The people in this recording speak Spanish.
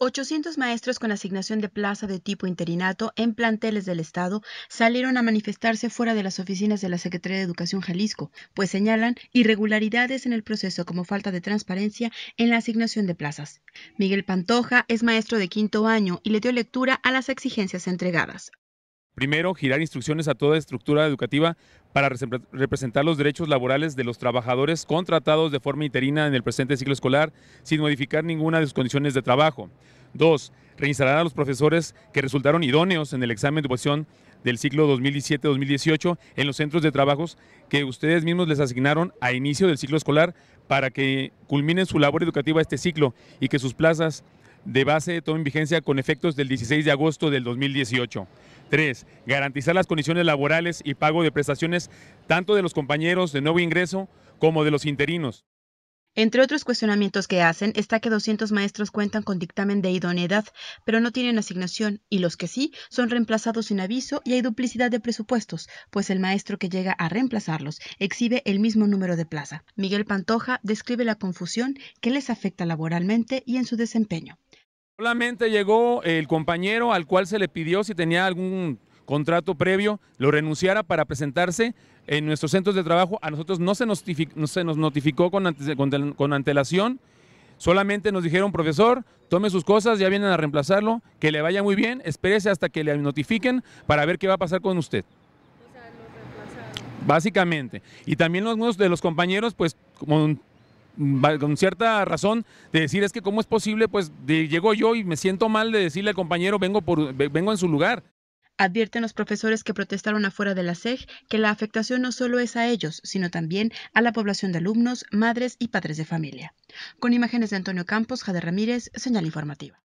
800 maestros con asignación de plaza de tipo interinato en planteles del Estado salieron a manifestarse fuera de las oficinas de la Secretaría de Educación Jalisco, pues señalan irregularidades en el proceso como falta de transparencia en la asignación de plazas. Miguel Pantoja es maestro de quinto año y le dio lectura a las exigencias entregadas. Primero, girar instrucciones a toda estructura educativa para representar los derechos laborales de los trabajadores contratados de forma interina en el presente ciclo escolar, sin modificar ninguna de sus condiciones de trabajo. Dos, reinstalar a los profesores que resultaron idóneos en el examen de educación del ciclo 2017-2018 en los centros de trabajos que ustedes mismos les asignaron a inicio del ciclo escolar para que culminen su labor educativa este ciclo y que sus plazas de base todo en vigencia con efectos del 16 de agosto del 2018. 3. Garantizar las condiciones laborales y pago de prestaciones tanto de los compañeros de nuevo ingreso como de los interinos. Entre otros cuestionamientos que hacen está que 200 maestros cuentan con dictamen de idoneidad, pero no tienen asignación, y los que sí son reemplazados sin aviso y hay duplicidad de presupuestos, pues el maestro que llega a reemplazarlos exhibe el mismo número de plaza. Miguel Pantoja describe la confusión que les afecta laboralmente y en su desempeño. Solamente llegó el compañero al cual se le pidió si tenía algún contrato previo, lo renunciara para presentarse en nuestros centros de trabajo. A nosotros no se nos, notificó con, antelación. Solamente nos dijeron, profesor, tome sus cosas, ya vienen a reemplazarlo, que le vaya muy bien, espérese hasta que le notifiquen para ver qué va a pasar con usted. Básicamente. Y también los de los compañeros, pues, como con cierta razón de decir es que cómo es posible, pues llegó llego yo y me siento mal de decirle al compañero vengo, por, vengo en su lugar. Advierten los profesores que protestaron afuera de la SEG que la afectación no solo es a ellos, sino también a la población de alumnos, madres y padres de familia. Con imágenes de Antonio Campos, Jade Ramírez, señal informativa.